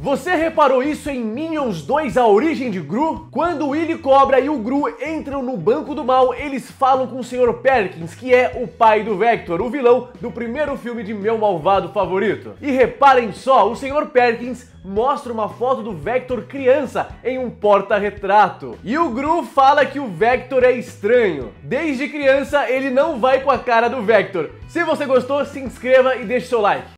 Você reparou isso em Minions 2 A Origem de Gru? Quando o Willy Cobra e o Gru entram no Banco do Mal, eles falam com o Sr. Perkins, que é o pai do Vector, o vilão do primeiro filme de meu malvado favorito. E reparem só, o Sr. Perkins mostra uma foto do Vector criança em um porta-retrato. E o Gru fala que o Vector é estranho. Desde criança, ele não vai com a cara do Vector. Se você gostou, se inscreva e deixe seu like.